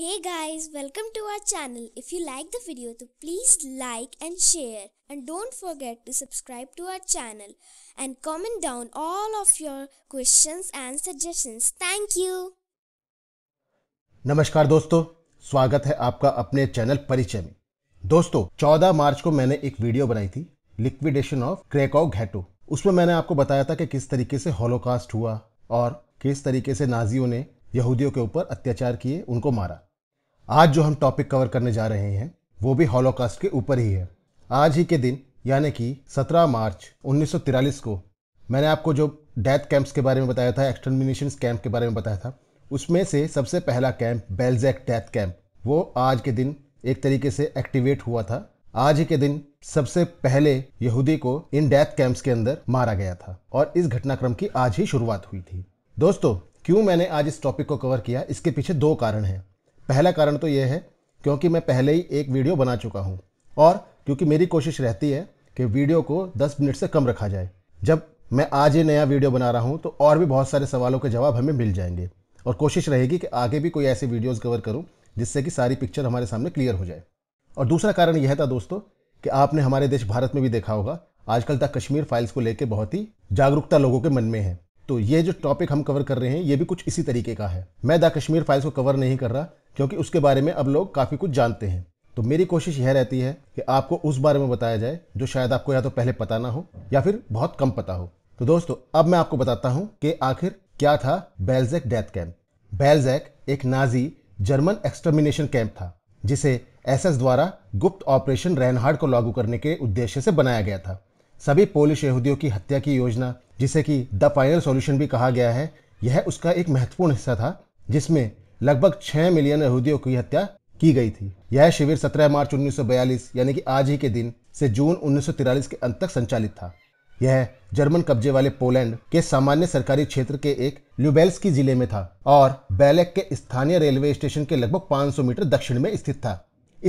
Hey guys, welcome to our channel. If you like the video, then please like and share. And don't forget to subscribe to our channel and comment down all of your questions and suggestions. Thank you. नमस्कार दोस्तों स्वागत है आपका अपने channel परिचय में दोस्तों 14 मार्च को मैंने एक वीडियो बनाई थी लिक्विडेशन ऑफ क्रेकॉव घैटो उसमें मैंने आपको बताया था कि किस तरीके से होलोकास्ट हुआ और किस तरीके से नाजियों ने यहूदियों के ऊपर अत्याचार किए उनको मारा आज जो हम टॉपिक कवर करने जा रहे हैं वो भी हॉलोकास्ट के ऊपर ही है आज ही के दिन यानी कि 17 मार्च 1943 को मैंने आपको जो डेथ कैंप्स के बारे में बताया था एक्सटर्मिनेशन कैंप के बारे में बताया था उसमें से सबसे पहला कैंप बेलजैक डेथ कैंप वो आज के दिन एक तरीके से एक्टिवेट हुआ था आज ही के दिन सबसे पहले यहूदी को इन डेथ कैंप्स के अंदर मारा गया था और इस घटनाक्रम की आज ही शुरुआत हुई थी दोस्तों क्यों मैंने आज इस टॉपिक को कवर किया इसके पीछे दो कारण हैं पहला कारण तो यह है क्योंकि मैं पहले ही एक वीडियो बना चुका हूँ और क्योंकि मेरी कोशिश रहती है कि वीडियो को 10 मिनट से कम रखा जाए जब मैं आज ये नया वीडियो बना रहा हूँ तो और भी बहुत सारे सवालों के जवाब हमें मिल जाएंगे और कोशिश रहेगी कि आगे भी कोई ऐसे वीडियोज़ कवर करूँ जिससे कि सारी पिक्चर हमारे सामने क्लियर हो जाए और दूसरा कारण यह था दोस्तों कि आपने हमारे देश भारत में भी देखा होगा आजकल तक कश्मीर फाइल्स को लेकर बहुत ही जागरूकता लोगों के मन में है तो ये जो टॉपिक हम कवर कर रहे हैं ये भी कुछ इसी तरीके का है मैं द कश्मीर फाइल्स को कवर नहीं कर रहा क्योंकि उसके बारे में अब लोग काफ़ी कुछ जानते हैं तो मेरी कोशिश यह रहती है कि आपको उस बारे में बताया जाए जो शायद आपको या तो पहले पता ना हो या फिर बहुत कम पता हो तो दोस्तों अब मैं आपको बताता हूं कि आखिर क्या था बेल्जैक डेथ कैंप बेल्जैक एक नाजी जर्मन एक्सटर्मिनेशन कैंप था जिसे एसएस द्वारा गुप्त ऑपरेशन रैनहार्ड को लागू करने के उद्देश्य से बनाया गया था सभी पोलिश यहूदियों की हत्या की योजना जिसे कि द फाइनल सॉल्यूशन भी कहा गया है यह उसका एक महत्वपूर्ण हिस्सा था जिसमें लगभग छह मिलियन यहूदियों की हत्या की गई थी यह शिविर 17 मार्च 1942 यानी कि आज ही के दिन से जून 1943 के अंत तक संचालित था यह जर्मन कब्जे वाले पोलैंड के सामान्य सरकारी क्षेत्र के एक की जिले में था और बैलेक के स्थानीय रेलवे स्टेशन के लगभग 500 मीटर दक्षिण में स्थित था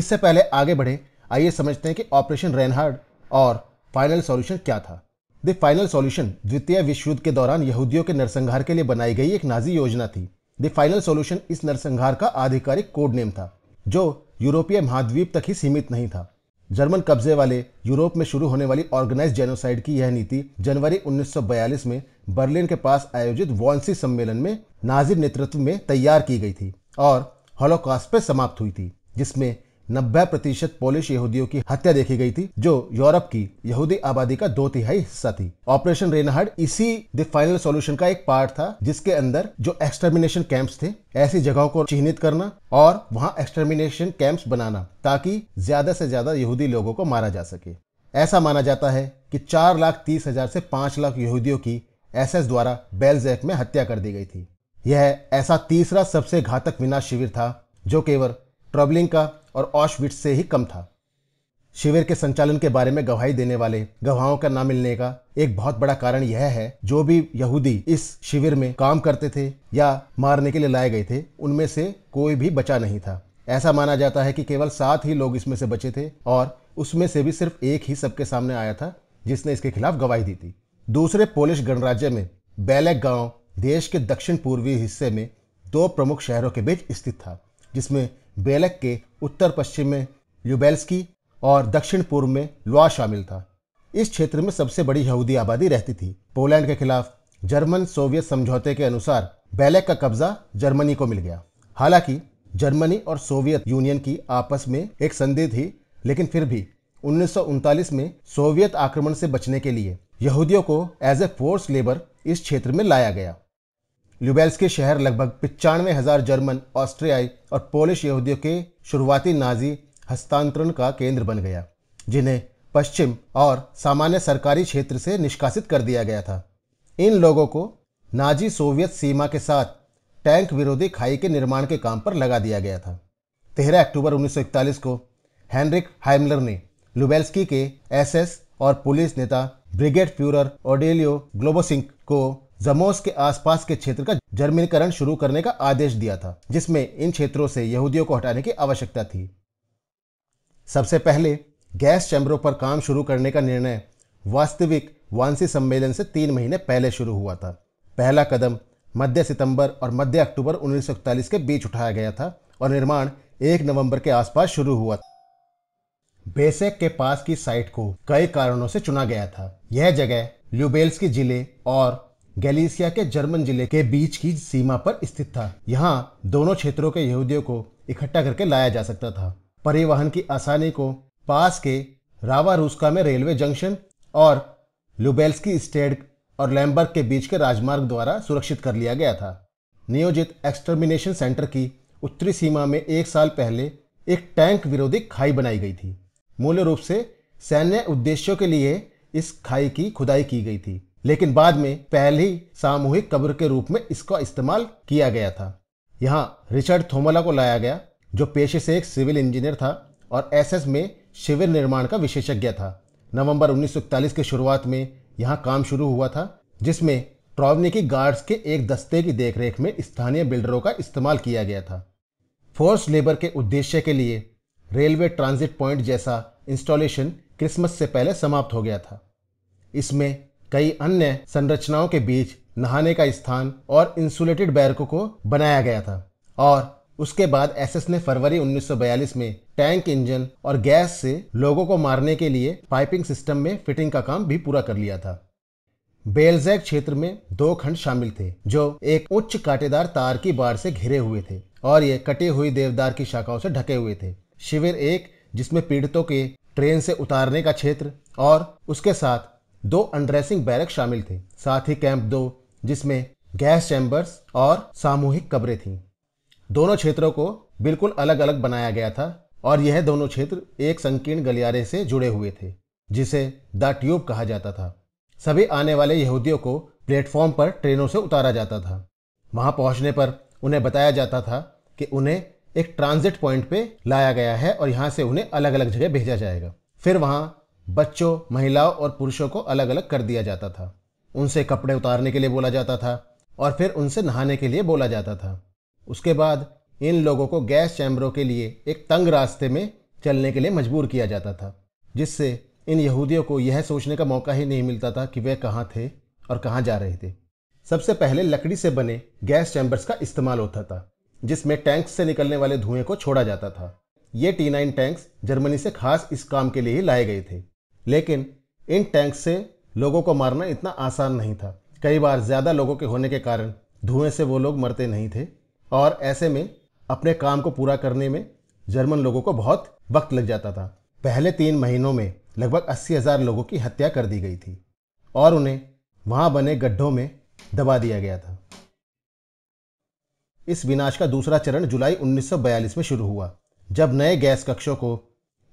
इससे पहले आगे बढ़े आइए समझते हैं कि ऑपरेशन रेनहार्ड और फाइनल सॉल्यूशन क्या था द फाइनल सॉल्यूशन द्वितीय विश्व युद्ध के दौरान यहूदियों के नरसंहार के लिए बनाई गई एक नाजी योजना थी द फाइनल सॉल्यूशन इस नरसंहार का आधिकारिक कोड नेम था जो यूरोपीय महाद्वीप तक ही सीमित नहीं था जर्मन कब्जे वाले यूरोप में शुरू होने वाली ऑर्गेनाइज जेनोसाइड की यह नीति जनवरी 1942 में बर्लिन के पास आयोजित वॉन्सी सम्मेलन में नाजिर नेतृत्व में तैयार की गई थी और हॉलोकास्ट पर समाप्त हुई थी जिसमें नब्बे प्रतिशत पोलिश यहूदियों की हत्या देखी गई थी जो यूरोप की यहूदी आबादी का दो तिहाई हिस्सा थी ऑपरेशन रेनहार्ड इसी द फाइनल सॉल्यूशन का एक पार्ट था जिसके अंदर जो एक्सटर्मिनेशन कैंप्स थे ऐसी जगहों को चिन्हित करना और वहां एक्सटर्मिनेशन कैंप्स बनाना ताकि ज्यादा से ज्यादा यहूदी लोगों को मारा जा सके ऐसा माना जाता है कि चार लाख तीस हजार से पांच लाख यहूदियों की एस द्वारा बेलजैक में हत्या कर दी गई थी यह ऐसा तीसरा सबसे घातक विनाश शिविर था जो केवल ट्रबलिंग का और ऑशविट से ही कम था शिविर के संचालन के बारे में गवाही देने वाले गवाहों का न मिलने का एक बहुत बड़ा कारण यह है जो भी यहूदी इस शिविर में काम करते थे या मारने के लिए लाए गए थे उनमें से कोई भी बचा नहीं था ऐसा माना जाता है कि केवल सात ही लोग इसमें से बचे थे और उसमें से भी सिर्फ एक ही सबके सामने आया था जिसने इसके खिलाफ गवाही दी थी दूसरे पोलिश गणराज्य में बैलेक गांव देश के दक्षिण पूर्वी हिस्से में दो प्रमुख शहरों के बीच स्थित था जिसमें बेलक के उत्तर पश्चिम में ल्यूबेल्सकी और दक्षिण पूर्व में लुआ शामिल था इस क्षेत्र में सबसे बड़ी यहूदी आबादी रहती थी पोलैंड के खिलाफ जर्मन सोवियत समझौते के अनुसार बेलक का कब्जा जर्मनी को मिल गया हालांकि जर्मनी और सोवियत यूनियन की आपस में एक संधि थी लेकिन फिर भी उन्नीस में सोवियत आक्रमण से बचने के लिए यहूदियों को एज ए फोर्स लेबर इस क्षेत्र में लाया गया के शहर लगभग पिचानवे हजार जर्मन ऑस्ट्रियाई और पोलिश यहूदियों के शुरुआती नाजी हस्तांतरण का केंद्र बन गया जिन्हें पश्चिम और सामान्य सरकारी क्षेत्र से निष्कासित कर दिया गया था इन लोगों को नाजी सोवियत सीमा के साथ टैंक विरोधी खाई के निर्माण के काम पर लगा दिया गया था तेरह अक्टूबर उन्नीस को हैनरिक हाइमलर ने लुबेल्सकी के एसएस और पुलिस नेता ब्रिगेड फ्यूरर ओडेलियो ग्लोबोसिंक को जमोस के आसपास के क्षेत्र का जर्मनीकरण शुरू करने का आदेश दिया था जिसमें इन क्षेत्रों से यहूदियों को हटाने की आवश्यकता थी सबसे पहले गैस चैम्बरों पर काम शुरू करने का निर्णय वास्तविक वांसी सम्मेलन से तीन महीने पहले शुरू हुआ था पहला कदम मध्य सितंबर और मध्य अक्टूबर उन्नीस के बीच उठाया गया था और निर्माण एक नवंबर के आसपास शुरू हुआ था बेसेक के पास की साइट को कई कारणों से चुना गया था यह जगह ल्यूबेल्स की जिले और गैलीसिया के जर्मन जिले के बीच की सीमा पर स्थित था यहाँ दोनों क्षेत्रों के यहूदियों को इकट्ठा करके लाया जा सकता था परिवहन की आसानी को पास के रावा रूसका में रेलवे जंक्शन और लुबेल्सकी स्टेड और लैम्बर्ग के बीच के राजमार्ग द्वारा सुरक्षित कर लिया गया था नियोजित एक्सटर्मिनेशन सेंटर की उत्तरी सीमा में एक साल पहले एक टैंक विरोधी खाई बनाई गई थी मूल रूप से सैन्य उद्देश्यों के लिए इस खाई की खुदाई की गई थी लेकिन बाद में पहली सामूहिक कब्र के रूप में इसका इस्तेमाल किया गया था यहाँ रिचर्ड थोमला को लाया गया जो पेशे से एक सिविल इंजीनियर था और एसएस में शिविर निर्माण का विशेषज्ञ था नवंबर उन्नीस की शुरुआत में यहाँ काम शुरू हुआ था जिसमें ट्रॉवनिकी गार्ड्स के एक दस्ते की देखरेख में स्थानीय बिल्डरों का इस्तेमाल किया गया था फोर्स लेबर के उद्देश्य के लिए रेलवे ट्रांजिट पॉइंट जैसा इंस्टॉलेशन क्रिसमस से पहले समाप्त हो गया था इसमें कई अन्य संरचनाओं के बीच नहाने का स्थान और इंसुलेटेड बैरकों को बनाया गया था और उसके बाद एसएस ने फरवरी 1942 में टैंक इंजन और गैस से लोगों को मारने के लिए पाइपिंग सिस्टम में फिटिंग का काम भी पूरा कर लिया था बेलजैक क्षेत्र में दो खंड शामिल थे जो एक उच्च काटेदार तार की बाढ़ से घिरे हुए थे और ये कटी हुई देवदार की शाखाओं से ढके हुए थे शिविर एक जिसमें पीड़ितों के ट्रेन से उतारने का क्षेत्र और उसके साथ दो अंड्रेसिंग बैरक शामिल थे साथ ही कैंप दो जिसमें गैस चैम्बर्स और सामूहिक कब्रें थीं दोनों क्षेत्रों को बिल्कुल अलग अलग बनाया गया था और यह दोनों क्षेत्र एक संकीर्ण गलियारे से जुड़े हुए थे जिसे द ट्यूब कहा जाता था सभी आने वाले यहूदियों को प्लेटफॉर्म पर ट्रेनों से उतारा जाता था वहां पहुंचने पर उन्हें बताया जाता था कि उन्हें एक ट्रांजिट पॉइंट पे लाया गया है और यहां से उन्हें अलग अलग जगह भेजा जाएगा फिर वहां बच्चों महिलाओं और पुरुषों को अलग अलग कर दिया जाता था उनसे कपड़े उतारने के लिए बोला जाता था और फिर उनसे नहाने के लिए बोला जाता था उसके बाद इन लोगों को गैस चैम्बरों के लिए एक तंग रास्ते में चलने के लिए मजबूर किया जाता था जिससे इन यहूदियों को यह सोचने का मौका ही नहीं मिलता था कि वे कहाँ थे और कहाँ जा रहे थे सबसे पहले लकड़ी से बने गैस चैम्बर्स का इस्तेमाल होता था जिसमें टैंक से निकलने वाले धुएं को छोड़ा जाता था ये टी नाइन टैंक्स जर्मनी से खास इस काम के लिए ही लाए गए थे लेकिन इन टैंक से लोगों को मारना इतना आसान नहीं था कई बार ज़्यादा लोगों के होने के कारण धुएं से वो लोग मरते नहीं थे और ऐसे में अपने काम को पूरा करने में जर्मन लोगों को बहुत वक्त लग जाता था पहले तीन महीनों में लगभग अस्सी हज़ार लोगों की हत्या कर दी गई थी और उन्हें वहाँ बने गड्ढों में दबा दिया गया था इस विनाश का दूसरा चरण जुलाई 1942 में शुरू हुआ जब नए गैस कक्षों को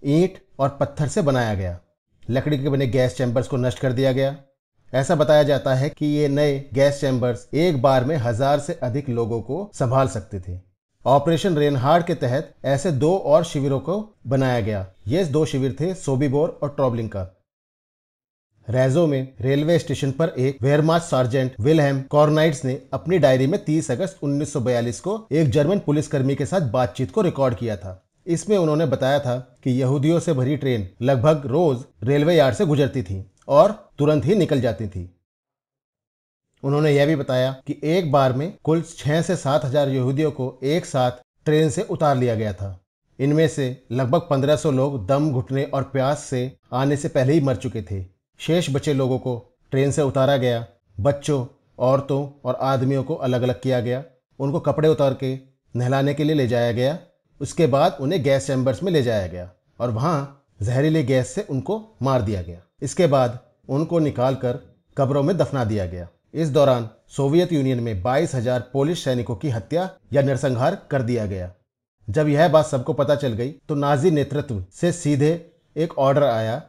ईंट और पत्थर से बनाया गया लकड़ी के बने गैस चैम्बर्स को नष्ट कर दिया गया ऐसा बताया जाता है कि ये नए गैस चैम्बर्स एक बार में हजार से अधिक लोगों को संभाल सकते थे ऑपरेशन रेनहार्ड के तहत ऐसे दो और शिविरों को बनाया गया ये दो शिविर थे सोबीबोर और ट्रॉबलिंग का रेजो में रेलवे स्टेशन पर एक वेयरमार्च सार्जेंट विलहेम कॉर्नाइट्स ने अपनी डायरी में 30 अगस्त 1942 को एक जर्मन पुलिसकर्मी के साथ बातचीत को रिकॉर्ड किया था इसमें उन्होंने बताया था कि यहूदियों से भरी ट्रेन लगभग रोज रेलवे यार्ड से गुजरती थी और तुरंत ही निकल जाती थी उन्होंने यह भी बताया कि एक बार में कुल छह से सात हजार यहूदियों को एक साथ ट्रेन से उतार लिया गया था इनमें से लगभग 1500 लोग दम घुटने और प्यास से आने से पहले ही मर चुके थे शेष बचे लोगों को ट्रेन से उतारा गया बच्चों औरतों और आदमियों को अलग अलग किया गया उनको कपड़े उतार के नहलाने के लिए ले जाया गया उसके बाद उन्हें गैस चैम्बर्स में ले जाया गया और वहाँ जहरीले गैस से उनको मार दिया गया इसके बाद उनको निकाल कर कब्रों में दफना दिया गया इस दौरान सोवियत यूनियन में बाईस हजार पोलिश सैनिकों की हत्या या नरसंहार कर दिया गया जब यह बात सबको पता चल गई तो नाजी नेतृत्व से सीधे एक ऑर्डर आया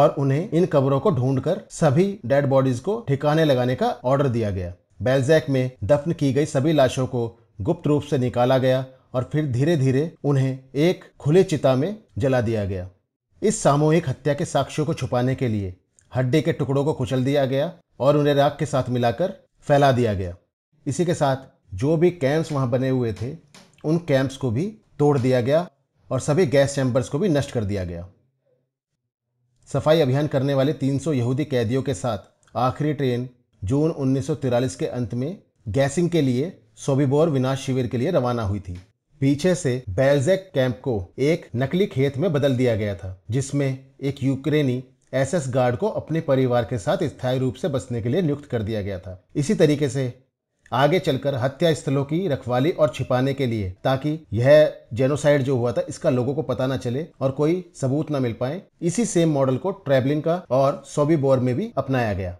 और उन्हें इन कब्रों को ढूंढकर सभी डेड बॉडीज को ठिकाने लगाने का ऑर्डर दिया गया बेल्जैक में दफन की गई सभी लाशों को गुप्त रूप से निकाला गया और फिर धीरे धीरे उन्हें एक खुले चिता में जला दिया गया इस सामूहिक हत्या के साक्ष्यों को छुपाने के लिए हड्डी के टुकड़ों को कुचल दिया गया और उन्हें राख के साथ मिलाकर फैला दिया गया इसी के साथ जो भी कैंप्स वहां बने हुए थे उन कैंप्स को भी तोड़ दिया गया और सभी गैस चैम्बर्स को भी नष्ट कर दिया गया सफाई अभियान करने वाले 300 यहूदी कैदियों के साथ आखिरी ट्रेन जून 1943 के अंत में गैसिंग के लिए सोबिबोर विनाश शिविर के लिए रवाना हुई थी पीछे से बेलजेक कैंप को एक नकली खेत में बदल दिया गया था जिसमें एक यूक्रेनी एसएस गार्ड को अपने परिवार के साथ स्थायी रूप से बसने के लिए नियुक्त कर दिया गया था इसी तरीके से आगे चलकर हत्या स्थलों की रखवाली और छिपाने के लिए ताकि यह जेनोसाइड जो हुआ था इसका लोगों को पता ना चले और कोई सबूत ना मिल पाए इसी सेम मॉडल को ट्रेवलिंग का और सोबीबोर में भी अपनाया गया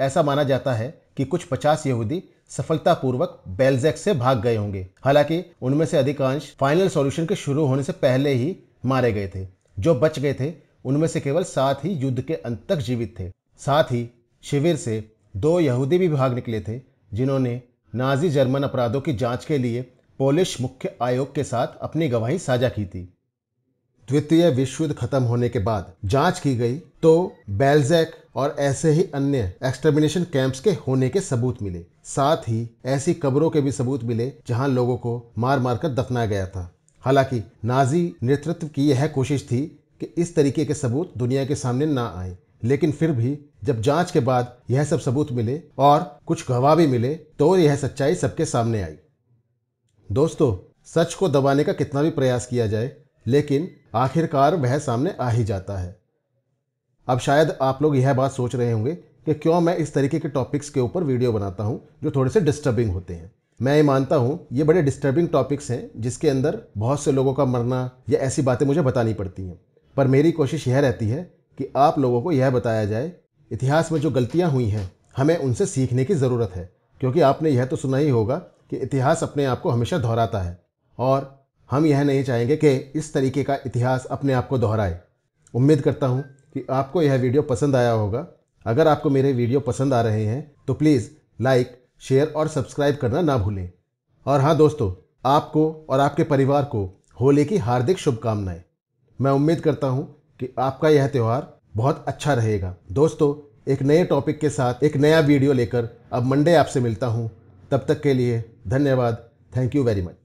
ऐसा माना जाता है कि कुछ पचास यहूदी सफलतापूर्वक बेल्जैक से भाग गए होंगे हालांकि उनमें से अधिकांश फाइनल सॉल्यूशन के शुरू होने से पहले ही मारे गए थे जो बच गए थे उनमें से केवल सात ही युद्ध के अंत तक जीवित थे साथ ही शिविर से दो यहूदी भी भाग निकले थे जिन्होंने नाजी जर्मन अपराधों की जांच के लिए पोलिश मुख्य आयोग के साथ अपनी गवाही साझा की थी द्वितीय विश्व युद्ध खत्म होने के बाद जांच की गई तो बेल्जैक और ऐसे ही अन्य एक्सटर्मिनेशन कैंप्स के होने के सबूत मिले साथ ही ऐसी कब्रों के भी सबूत मिले जहां लोगों को मार मार कर दफनाया गया था हालांकि नाजी नेतृत्व की यह कोशिश थी कि इस तरीके के सबूत दुनिया के सामने ना आए लेकिन फिर भी जब जांच के बाद यह सब सबूत मिले और कुछ गवाह भी मिले तो यह सच्चाई सबके सामने आई दोस्तों सच को दबाने का कितना भी प्रयास किया जाए लेकिन आखिरकार वह सामने आ ही जाता है अब शायद आप लोग यह बात सोच रहे होंगे कि क्यों मैं इस तरीके के टॉपिक्स के ऊपर वीडियो बनाता हूँ जो थोड़े से डिस्टर्बिंग होते हैं मैं ये मानता हूँ ये बड़े डिस्टर्बिंग टॉपिक्स हैं जिसके अंदर बहुत से लोगों का मरना या ऐसी बातें मुझे बतानी पड़ती हैं पर मेरी कोशिश यह रहती है कि आप लोगों को यह बताया जाए इतिहास में जो गलतियाँ हुई हैं हमें उनसे सीखने की ज़रूरत है क्योंकि आपने यह तो सुना ही होगा कि इतिहास अपने आप को हमेशा दोहराता है और हम यह नहीं चाहेंगे कि इस तरीके का इतिहास अपने आप को दोहराए उम्मीद करता हूँ कि आपको यह वीडियो पसंद आया होगा अगर आपको मेरे वीडियो पसंद आ रहे हैं तो प्लीज़ लाइक शेयर और सब्सक्राइब करना ना भूलें और हाँ दोस्तों आपको और आपके परिवार को होली की हार्दिक शुभकामनाएं मैं उम्मीद करता हूँ कि आपका यह त्यौहार बहुत अच्छा रहेगा दोस्तों एक नए टॉपिक के साथ एक नया वीडियो लेकर अब मंडे आपसे मिलता हूँ तब तक के लिए धन्यवाद थैंक यू वेरी मच